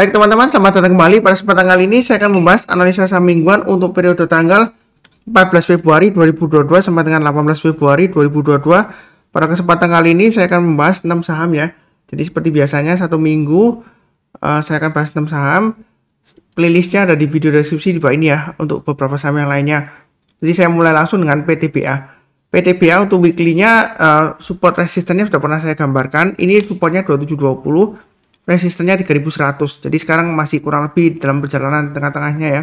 Baik teman-teman, selamat datang kembali. Pada kesempatan kali ini saya akan membahas analisa saham mingguan untuk periode tanggal 14 Februari 2022 sampai dengan 18 Februari 2022. Pada kesempatan kali ini saya akan membahas 6 saham ya. Jadi seperti biasanya satu minggu uh, saya akan bahas 6 saham. Playlistnya ada di video deskripsi di bawah ini ya untuk beberapa saham yang lainnya. Jadi saya mulai langsung dengan PTBA. PTBA untuk weekly-nya uh, support resistennya sudah pernah saya gambarkan. Ini supportnya 2720 resistennya 3100 jadi sekarang masih kurang lebih dalam perjalanan tengah-tengahnya ya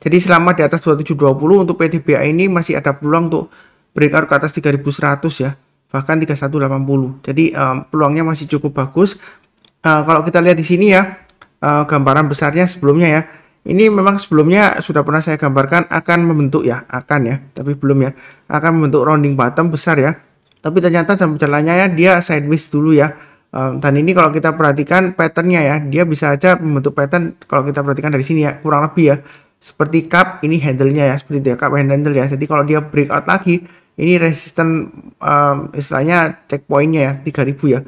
jadi selama di atas 2720 untuk PTBA ini masih ada peluang untuk breakout ke atas 3100 ya bahkan 3180 jadi um, peluangnya masih cukup bagus uh, kalau kita lihat di sini ya uh, gambaran besarnya sebelumnya ya ini memang sebelumnya sudah pernah saya gambarkan akan membentuk ya akan ya tapi belum ya akan membentuk rounding bottom besar ya tapi ternyata dalam perjalanannya ya, dia sideways dulu ya dan ini kalau kita perhatikan patternnya ya, dia bisa aja membentuk pattern kalau kita perhatikan dari sini ya, kurang lebih ya. Seperti cup, ini handle-nya ya, seperti itu ya, cup handle ya. Jadi kalau dia breakout lagi, ini resisten um, istilahnya checkpointnya ya, 3000 ya.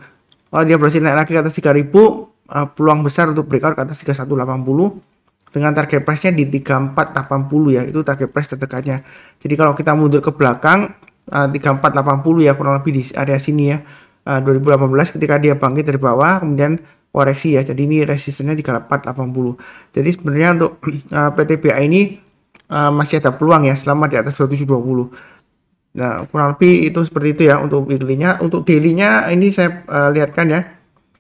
Kalau dia berhasil naik lagi ke atas 3000, uh, eh, peluang besar untuk breakout ke atas 3180 dengan target price-nya di 3480 ya, itu target price terdekatnya. Jadi kalau kita mundur ke belakang, eh, uh, 3480 ya kurang lebih di area sini ya 2018 eh, ketika dia bangkit dari bawah kemudian koreksi ya. Jadi ini resistennya 3480. Jadi sebenarnya untuk uh, eh, PTBA ini uh, masih ada peluang ya selama di atas 2720. Nah, kurang lebih itu seperti itu ya untuk weekly-nya. Untuk daily-nya ini saya uh, lihatkan ya.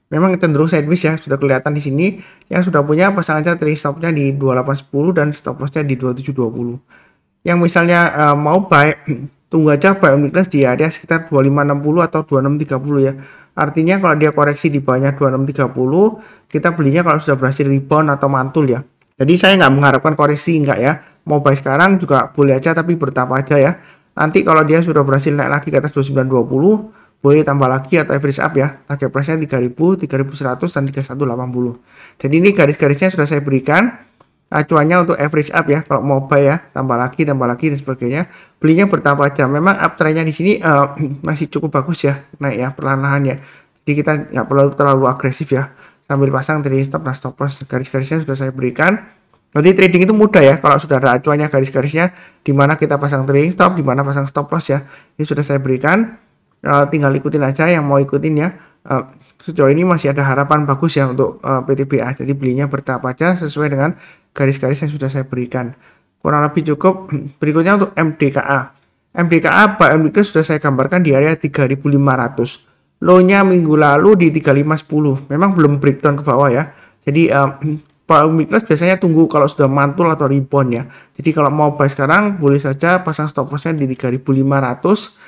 Memang cenderung sideways ya, sudah kelihatan di sini yang sudah punya pasangan trade stop-nya di 2810 dan stop loss-nya di 2720. Yang misalnya uh, mau buy tunggu aja buy on weakness di area sekitar 2560 atau 2630 ya artinya kalau dia koreksi di bawahnya 2630 kita belinya kalau sudah berhasil rebound atau mantul ya jadi saya nggak mengharapkan koreksi nggak ya mau buy sekarang juga boleh aja tapi bertahap aja ya nanti kalau dia sudah berhasil naik lagi ke atas 2920 boleh tambah lagi atau average up ya. Target price-nya 3000, 3100 dan 3180. Jadi ini garis-garisnya sudah saya berikan acuannya untuk average up ya kalau mau buy ya tambah lagi tambah lagi dan sebagainya belinya bertambah aja memang uptrendnya di sini uh, masih cukup bagus ya naik ya perlahan-lahan ya jadi kita nggak perlu terlalu agresif ya sambil pasang trading stop loss stop loss garis-garisnya sudah saya berikan jadi trading itu mudah ya kalau sudah ada acuannya garis-garisnya di mana kita pasang trading stop di mana pasang stop loss ya ini sudah saya berikan uh, tinggal ikutin aja yang mau ikutin ya uh, sejauh ini masih ada harapan bagus ya untuk uh, PTBA jadi belinya bertahap aja sesuai dengan garis-garis yang sudah saya berikan. Kurang lebih cukup. Berikutnya untuk MDKA. MDKA Pak MDKA sudah saya gambarkan di area 3500. Low-nya minggu lalu di 3510. Memang belum breakdown ke bawah ya. Jadi um, Pak Miklas biasanya tunggu kalau sudah mantul atau rebound ya. Jadi kalau mau buy sekarang boleh saja pasang stop lossnya di 3500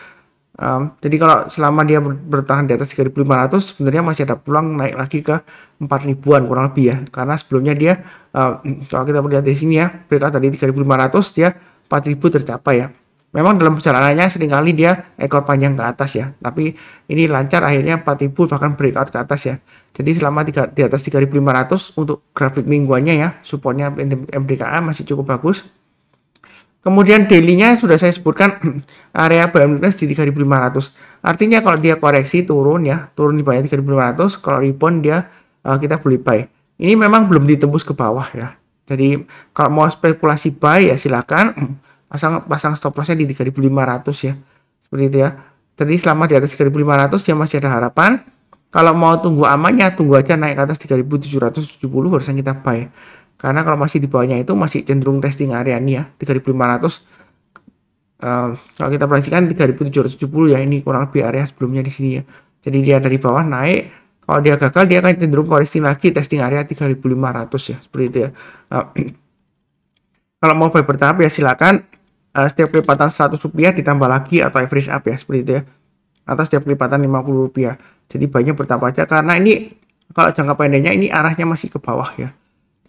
Um, jadi kalau selama dia bertahan di atas 3.500 sebenarnya masih ada peluang naik lagi ke 4.000-an kurang lebih ya. Karena sebelumnya dia um, kalau kita melihat di sini ya, berita dari 3.500 dia 4.000 tercapai ya. Memang dalam perjalanannya seringkali dia ekor panjang ke atas ya, tapi ini lancar akhirnya 4000 bahkan breakout ke atas ya. Jadi selama 3, di atas 3500 untuk grafik mingguannya ya, supportnya MDKA masih cukup bagus. Kemudian daily-nya sudah saya sebutkan area bearish di 3500. Artinya kalau dia koreksi turun ya, turun di bawah 3500, kalau rebound dia uh, kita beli buy. Ini memang belum ditembus ke bawah ya. Jadi kalau mau spekulasi buy ya silakan pasang pasang stop loss-nya di 3500 ya. Seperti itu ya. Jadi selama di atas 3500 dia masih ada harapan. Kalau mau tunggu amannya tunggu aja naik ke atas 3770 barusan kita buy. Karena kalau masih di bawahnya itu masih cenderung testing area nih ya, 3500 uh, kalau kita tujuh 3770 ya ini kurang lebih area sebelumnya di sini ya. Jadi dia dari bawah naik, kalau dia gagal dia akan cenderung koreksi lagi testing area 3500 ya, seperti itu ya. Uh, kalau mau buy bertahap ya silakan uh, setiap lipatan 100 rupiah ditambah lagi atau average up ya, seperti itu ya. Atau setiap lipatan 50 rupiah. Jadi banyak bertahap aja karena ini kalau jangka pendeknya ini arahnya masih ke bawah ya.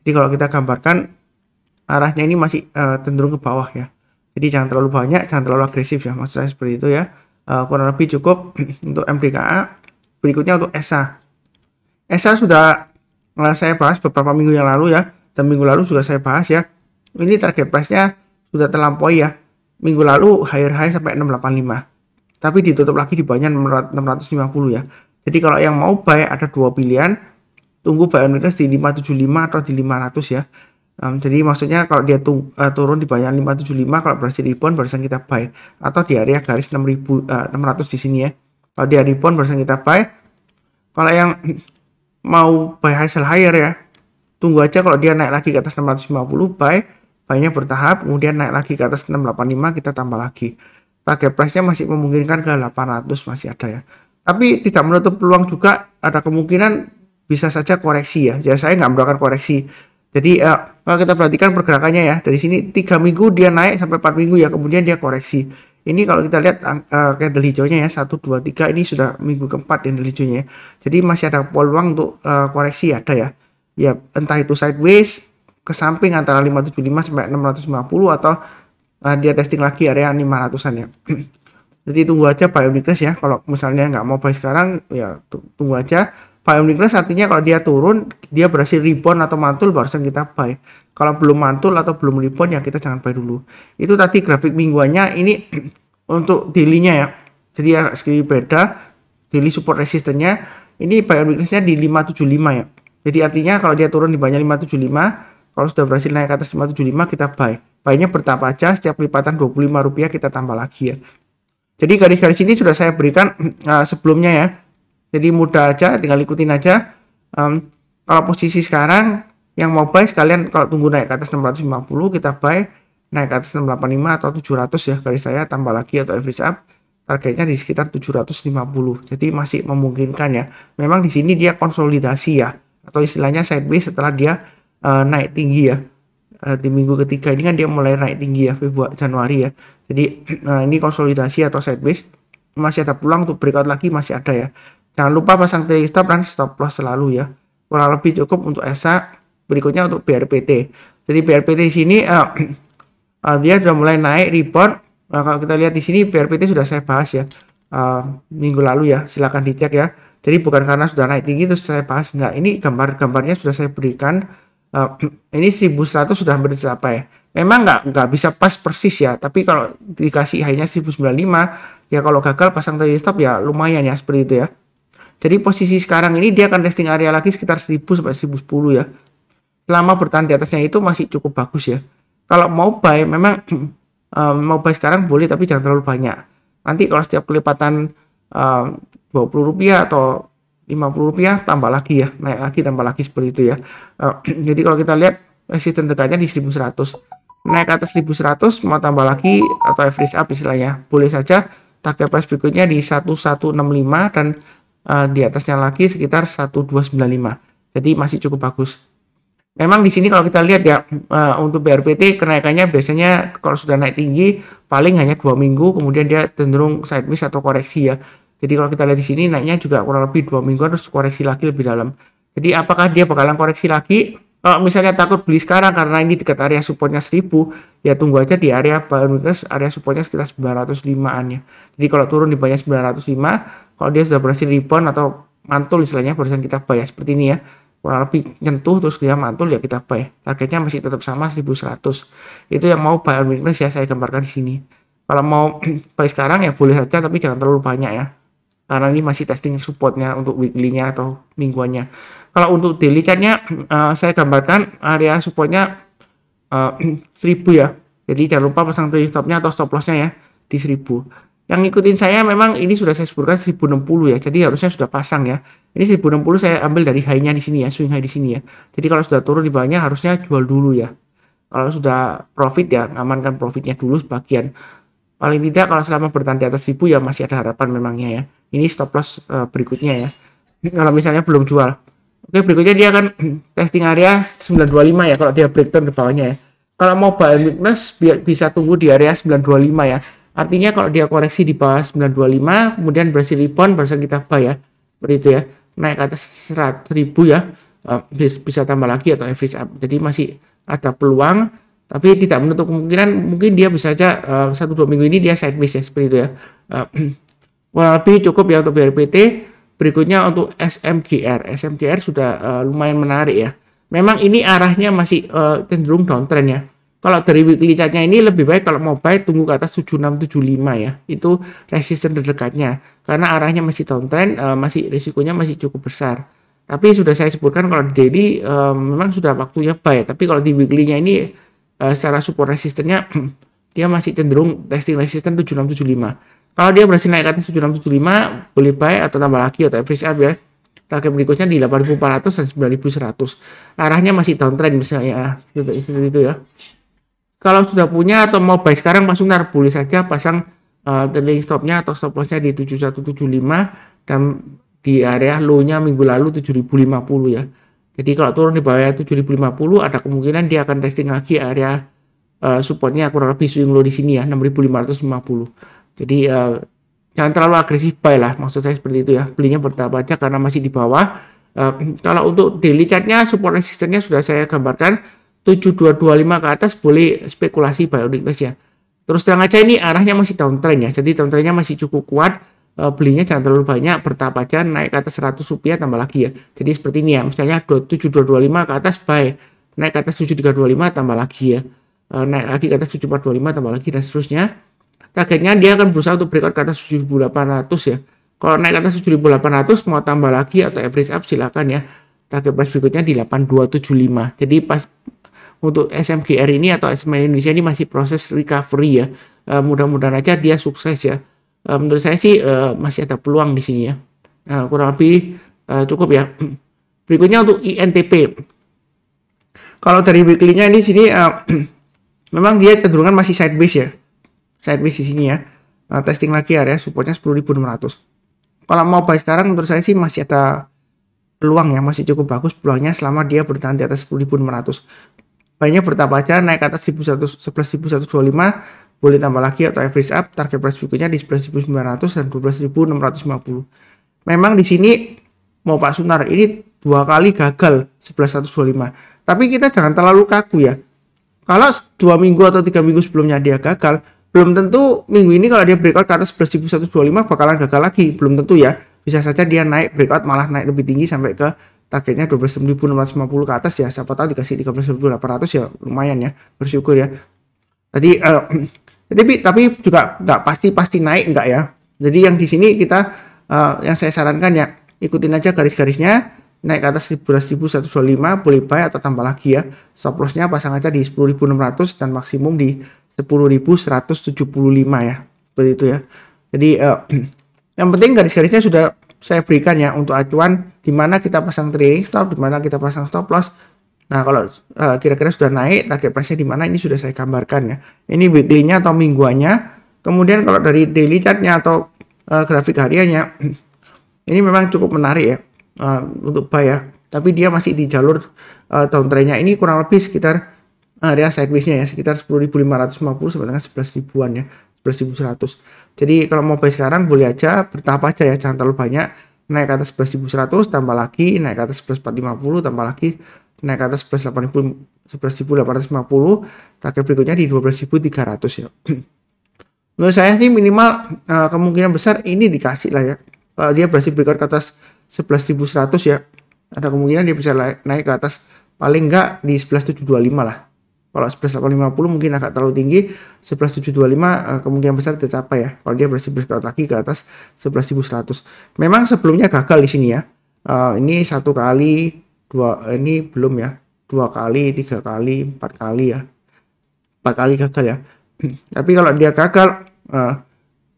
Jadi kalau kita gambarkan arahnya ini masih uh, cenderung ke bawah ya. Jadi jangan terlalu banyak, jangan terlalu agresif ya. Maksud saya seperti itu ya. Uh, kurang lebih cukup untuk MDKA. Berikutnya untuk ESA. ESA sudah uh, saya bahas beberapa minggu yang lalu ya. Dan minggu lalu sudah saya bahas ya. Ini target price-nya sudah terlampaui ya. Minggu lalu higher high sampai 685. Tapi ditutup lagi di bawahnya 650 ya. Jadi kalau yang mau buy ada dua pilihan tunggu bahan di 575 atau di 500 ya. Um, jadi maksudnya kalau dia tu, uh, eh, turun di bayan 575 kalau berhasil rebound barusan kita buy atau di area garis 6000 uh, 600 di sini ya. Kalau dia rebound barusan kita buy. Kalau yang mau buy high sell higher ya, tunggu aja kalau dia naik lagi ke atas 650 buy, buynya bertahap, kemudian naik lagi ke atas 685 kita tambah lagi. Target price-nya masih memungkinkan ke 800 masih ada ya. Tapi tidak menutup peluang juga ada kemungkinan bisa saja koreksi ya. Jadi ya, saya nggak melakukan koreksi. Jadi uh, kalau kita perhatikan pergerakannya ya, dari sini tiga minggu dia naik sampai 4 minggu ya, kemudian dia koreksi. Ini kalau kita lihat uh, candle hijaunya ya, satu dua tiga ini sudah minggu keempat candle hijaunya ya. Jadi masih ada peluang untuk uh, koreksi ada ya. Ya entah itu sideways, ke samping antara 575 sampai 650 atau uh, dia testing lagi area 500-an ya. Jadi tunggu aja pak weakness ya. Kalau misalnya nggak mau buy sekarang ya tunggu aja buy on weakness artinya kalau dia turun dia berhasil rebound atau mantul barusan kita buy kalau belum mantul atau belum rebound ya kita jangan buy dulu itu tadi grafik mingguannya ini untuk daily-nya ya jadi agak sekali beda daily support resistennya ini buy on weakness-nya di 575 ya jadi artinya kalau dia turun di banyak 575 kalau sudah berhasil naik ke atas 575 kita buy buynya bertahap aja setiap lipatan 25 rupiah kita tambah lagi ya jadi garis-garis ini sudah saya berikan uh, sebelumnya ya jadi mudah aja, tinggal ikutin aja. Um, kalau posisi sekarang yang mau buy sekalian kalau tunggu naik ke atas 650 kita buy naik ke atas 685 atau 700 ya kali saya tambah lagi atau average up targetnya di sekitar 750 jadi masih memungkinkan ya memang di sini dia konsolidasi ya atau istilahnya sideways setelah dia uh, naik tinggi ya uh, di minggu ketiga ini kan dia mulai naik tinggi ya Februari Januari ya jadi uh, ini konsolidasi atau sideways masih ada pulang untuk breakout lagi masih ada ya Jangan lupa pasang trailing stop dan stop loss selalu ya. Kurang lebih cukup untuk ESA. Berikutnya untuk BRPT. Jadi BRPT di sini uh, uh, dia sudah mulai naik report. Uh, kalau kita lihat di sini BRPT sudah saya bahas ya uh, minggu lalu ya. Silahkan dicek ya. Jadi bukan karena sudah naik tinggi terus saya bahas enggak. Ini gambar-gambarnya sudah saya berikan. Uh, ini 1100 sudah mencapai. Memang nggak nggak bisa pas persis ya. Tapi kalau dikasih sembilan puluh 1095 ya kalau gagal pasang trailing stop ya lumayan ya seperti itu ya. Jadi posisi sekarang ini dia akan testing area lagi sekitar 1000 sampai 1010 ya. Selama bertahan di atasnya itu masih cukup bagus ya. Kalau mau buy memang um, mau buy sekarang boleh tapi jangan terlalu banyak. Nanti kalau setiap kelipatan eh, um, 20 rupiah atau 50 rupiah tambah lagi ya, naik lagi tambah lagi seperti itu ya. Uh, jadi kalau kita lihat resisten dekatnya di 1100. Naik ke atas 1100 mau tambah lagi atau average up istilahnya. Boleh saja target price berikutnya di 1165 dan Eh, di atasnya lagi sekitar 1295. Jadi masih cukup bagus. Memang di sini kalau kita lihat ya eh, untuk BRPT kenaikannya biasanya kalau sudah naik tinggi paling hanya dua minggu kemudian dia cenderung sideways atau koreksi ya. Jadi kalau kita lihat di sini naiknya juga kurang lebih dua minggu harus koreksi lagi lebih dalam. Jadi apakah dia bakalan koreksi lagi? Kalau eh, misalnya takut beli sekarang karena ini dekat area supportnya 1000, ya tunggu aja di area baru area supportnya sekitar 905-an ya. Jadi kalau turun di banyak 905, kalau dia sudah berhasil rebound atau mantul istilahnya barusan kita buy ya seperti ini ya kurang lebih nyentuh terus dia mantul ya kita buy targetnya masih tetap sama 1100 itu yang mau buy on weakness ya saya gambarkan di sini kalau mau buy sekarang ya boleh saja tapi jangan terlalu banyak ya karena ini masih testing supportnya untuk weekly-nya atau mingguannya kalau untuk daily chart-nya uh, eh, saya gambarkan area supportnya uh, eh, 1000 ya jadi jangan lupa pasang trailing stop-nya atau stop loss-nya ya di 1000 yang ngikutin saya memang ini sudah saya sebutkan 1060 ya jadi harusnya sudah pasang ya ini 1060 saya ambil dari high-nya di sini ya swing high di sini ya jadi kalau sudah turun di bawahnya harusnya jual dulu ya kalau sudah profit ya amankan profitnya dulu sebagian paling tidak kalau selama bertahan di atas 1000 ya masih ada harapan memangnya ya ini stop loss eh, berikutnya ya kalau misalnya belum jual oke berikutnya dia akan testing area 925 ya kalau dia breakdown di bawahnya ya kalau mau balik weakness bisa tunggu di area 925 ya Artinya kalau dia koreksi di bawah 925, kemudian berhasil rebound, berhasil kita buy ya. Seperti itu ya. Naik ke atas 100 ribu ya. Eh, bisa tambah lagi atau average up. Jadi masih ada peluang, tapi tidak menutup kemungkinan mungkin dia bisa aja uh, satu dua minggu ini dia sideways ya seperti itu ya. Uh, cukup ya untuk BRPT. Berikutnya untuk SMGR. SMGR sudah lumayan menarik ya. Memang ini arahnya masih cenderung downtrend ya. Kalau dari weekly chartnya ini lebih baik kalau mau buy tunggu ke atas 7675 ya. Itu resisten terdekatnya. Karena arahnya masih downtrend, uh, masih risikonya masih cukup besar. Tapi sudah saya sebutkan kalau daily uh, memang sudah waktunya buy, tapi kalau di weekly-nya ini uh, secara support resistennya dia masih cenderung testing resisten 7675. Kalau dia berhasil naik ke atas 7675, boleh buy atau tambah lagi atau average up ya target berikutnya di 8400 dan 9100 arahnya masih downtrend misalnya seperti itu ya kalau sudah punya atau mau buy sekarang langsung nar boleh saja pasang uh, trailing stopnya atau stop lossnya di 7175 dan di area low-nya minggu lalu 7050 ya. Jadi kalau turun di bawah 7050 ada kemungkinan dia akan testing lagi area uh, supportnya kurang lebih swing low di sini ya 6550. Jadi uh, jangan terlalu agresif buy lah maksud saya seperti itu ya. Belinya bertahap aja karena masih di bawah. Uh, kalau untuk daily chartnya support resistance-nya sudah saya gambarkan 7225 ke atas boleh spekulasi buy on weakness ya. Terus terang aja ini arahnya masih downtrend ya. Jadi downtrendnya masih cukup kuat. E, belinya jangan terlalu banyak, bertahap aja naik ke atas 100 rupiah tambah lagi ya. Jadi seperti ini ya, misalnya 7225 ke atas buy, naik ke atas 7325 tambah lagi ya. E, naik lagi ke atas 7425 tambah lagi dan seterusnya. Targetnya dia akan berusaha untuk breakout ke atas 7800 ya. Kalau naik ke atas 7800 mau tambah lagi atau average up silakan ya. Target price berikutnya di 8275. Jadi pas untuk SMGR ini atau SMA Indonesia ini masih proses recovery ya. Uh, mudah-mudahan aja dia sukses ya. Uh, menurut saya sih uh, masih ada peluang di sini ya. Uh, kurang lebih uh, cukup ya. Berikutnya untuk INTP. Kalau dari weekly-nya ini sini uh, memang dia cenderungan masih sideways ya. Sideways di sini ya. Uh, testing lagi area ya, supportnya 10.600. Kalau mau buy sekarang menurut saya sih masih ada peluang ya. masih cukup bagus peluangnya selama dia bertahan di atas 10.600. Banyak bertambah aja naik ke atas 11125 boleh tambah lagi atau average up target price berikutnya di 11.900 dan 12.650. Memang di sini mau Pak Sunar ini dua kali gagal 11.125. Tapi kita jangan terlalu kaku ya. Kalau dua minggu atau tiga minggu sebelumnya dia gagal, belum tentu minggu ini kalau dia breakout ke atas 11.125 bakalan gagal lagi, belum tentu ya. Bisa saja dia naik breakout malah naik lebih tinggi sampai ke targetnya 12.650 ke atas ya siapa tahu dikasih 13.800 ya lumayan ya bersyukur ya tadi uh, tapi tapi juga nggak pasti pasti naik nggak ya jadi yang di sini kita uh, yang saya sarankan ya ikutin aja garis-garisnya naik ke atas 11.125 boleh buy atau tambah lagi ya stop lossnya pasang aja di 10.600 dan maksimum di 10.175 ya seperti itu ya jadi uh, yang penting garis-garisnya sudah saya berikan ya untuk acuan di mana kita pasang trailing stop, di mana kita pasang stop loss. Nah, kalau eh, kira-kira uh, sudah naik, target price-nya di mana ini sudah saya gambarkan ya. Ini weekly-nya atau mingguannya. Kemudian kalau dari daily chart-nya atau uh, grafik hariannya ini memang cukup menarik ya uh, untuk buy ya. Tapi dia masih di jalur uh, downtrend-nya ini kurang lebih sekitar area sideways-nya ya, sekitar 10.550 sampai dengan 11 ribuan ya. 11.100. jadi kalau mau beli sekarang boleh aja bertahap aja ya jangan terlalu banyak naik ke atas 11.100 tambah lagi naik ke atas plus tambah lagi naik ke atas plus 11850 target berikutnya di 12300 ya menurut saya sih minimal uh, kemungkinan besar ini dikasih lah ya kalau eh, dia berhasil berikut ke atas 11.100 ya ada kemungkinan dia bisa naik ke atas paling enggak di 11.725 lah kalau 11850 mungkin agak terlalu tinggi, 11725 lima eh, kemungkinan besar tercapai ya. Kalau dia berhasil breakout lagi ke atas 11100. Memang sebelumnya gagal di sini ya. Eh, ini satu kali dua eh, ini belum ya. Dua kali, tiga kali, empat kali ya. Empat kali gagal ya. Tapi kalau dia gagal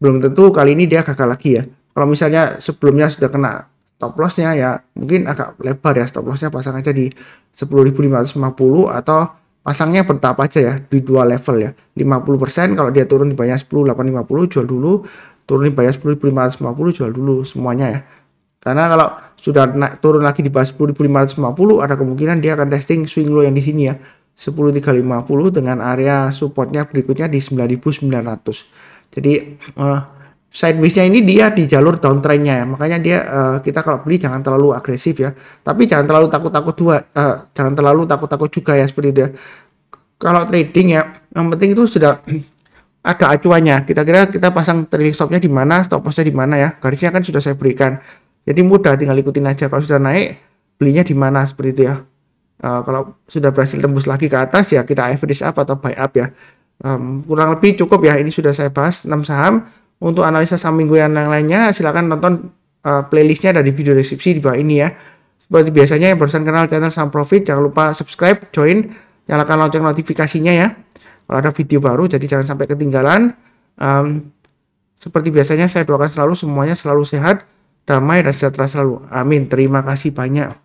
belum tentu kali ini dia gagal lagi ya. Kalau misalnya sebelumnya sudah kena stop lossnya ya mungkin agak lebar ya stop lossnya pasang aja di 10.550 atau pasangnya bertahap aja ya di dua level ya 50% kalau dia turun di banyak 10 850 jual dulu turun di banyak 10 550 jual dulu semuanya ya karena kalau sudah naik, turun lagi di bawah 10.550 ada kemungkinan dia akan testing swing low yang di sini ya 10.350 dengan area supportnya berikutnya di 9.900 jadi eh, sidewaysnya ini dia di jalur downtrendnya ya makanya dia uh, kita kalau beli jangan terlalu agresif ya tapi jangan terlalu takut-takut dua, uh, jangan terlalu takut-takut juga ya seperti itu ya. kalau trading ya yang penting itu sudah ada acuannya kita kira kita pasang trailing stopnya di mana stop lossnya di mana ya garisnya kan sudah saya berikan jadi mudah tinggal ikutin aja kalau sudah naik belinya di mana seperti itu ya uh, kalau sudah berhasil tembus lagi ke atas ya kita average up atau buy up ya um, kurang lebih cukup ya ini sudah saya bahas 6 saham untuk analisa saham mingguan yang lainnya, silahkan tonton uh, playlistnya ada di video deskripsi di bawah ini ya. Seperti biasanya yang barusan kenal channel Sam Profit, jangan lupa subscribe, join, nyalakan lonceng notifikasinya ya. Kalau ada video baru, jadi jangan sampai ketinggalan. Um, seperti biasanya saya doakan selalu semuanya selalu sehat, damai, dan sejahtera selalu. Amin. Terima kasih banyak.